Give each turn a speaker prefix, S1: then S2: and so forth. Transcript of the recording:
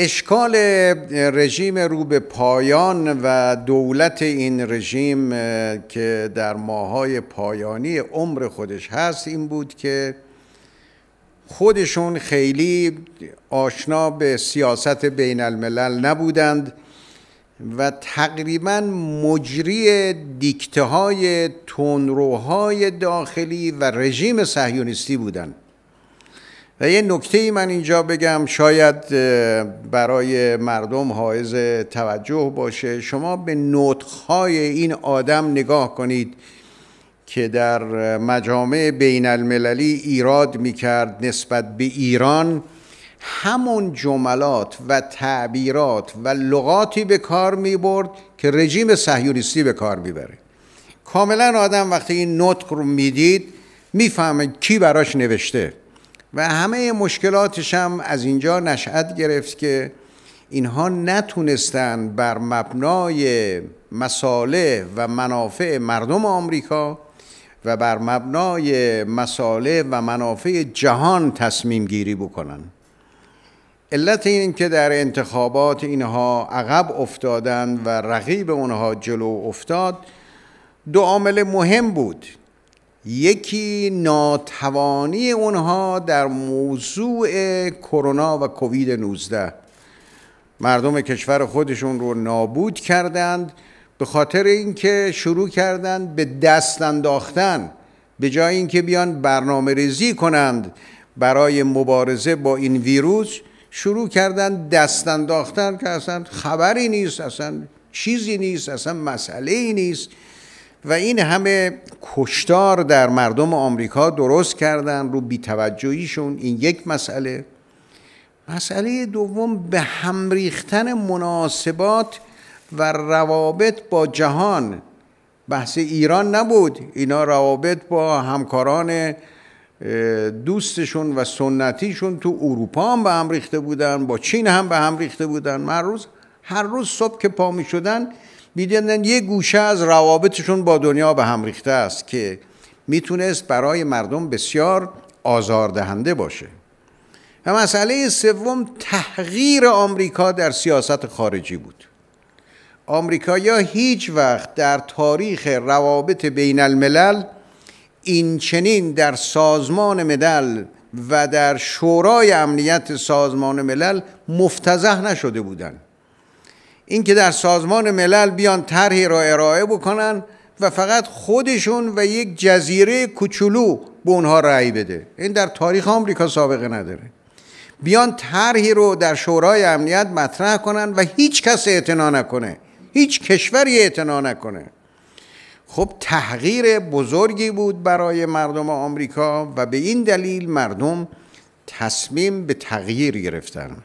S1: اشکال رژیم رو به پایان و دولت این رژیم که در ماهای پایانی عمر خودش هست این بود که خودشون خیلی آشنا به سیاست بین الملل نبودند و تقریبا مجری دیکته های داخلی و رژیم صهیونیستی بودند و یه نکته ای من اینجا بگم شاید برای مردم حائز توجه باشه شما به نطقهای این آدم نگاه کنید که در مجامع بین المللی ایراد کرد نسبت به ایران همون جملات و تعبیرات و لغاتی به کار می برد که رژیم صهیونیستی به کار بره کاملا آدم وقتی این نطق رو میدید میفهمه کی براش نوشته و همه مشکلاتش هم از اینجا نشأت گرفت که اینها نتونستند بر مبنای مساله و منافع مردم آمریکا و بر مبنای مساله و منافع جهان تصمیم گیری بکنن علت این که در انتخابات اینها عقب افتادند و رقیب اونها جلو افتاد دو عامل مهم بود یکی ناتوانی اونها در موضوع کرونا و کووید 19 مردم کشور خودشون رو نابود کردند به خاطر اینکه شروع کردند به دست انداختن به جای اینکه بیان برنامه ریزی کنند برای مبارزه با این ویروس شروع کردن دست انداختن که اصلا خبری نیست اصلا چیزی نیست اصلا مسئله ای نیست و این همه کشتار در مردم آمریکا درست کردن رو بیتوجهیشون این یک مسئله مسئله دوم به هم ریختن مناسبات و روابط با جهان بحث ایران نبود اینا روابط با همکاران دوستشون و سنتیشون تو اروپا هم به هم ریخته بودن با چین هم به هم ریخته بودن هر روز هر روز صبح که پا می شدن میدیدن یه گوشه از روابطشون با دنیا به هم ریخته است که میتونست برای مردم بسیار آزاردهنده باشه و مسئله سوم تحقیر آمریکا در سیاست خارجی بود آمریکا یا هیچ وقت در تاریخ روابط بین الملل این چنین در سازمان ملل و در شورای امنیت سازمان ملل مفتزه نشده بودند اینکه در سازمان ملل بیان طرحی را ارائه بکنن و فقط خودشون و یک جزیره کوچولو به اونها رأی بده این در تاریخ آمریکا سابقه نداره بیان طرحی رو در شورای امنیت مطرح کنن و هیچ کس اعتنا نکنه هیچ کشوری اعتنا نکنه خب تغییر بزرگی بود برای مردم آمریکا و به این دلیل مردم تصمیم به تغییر گرفتن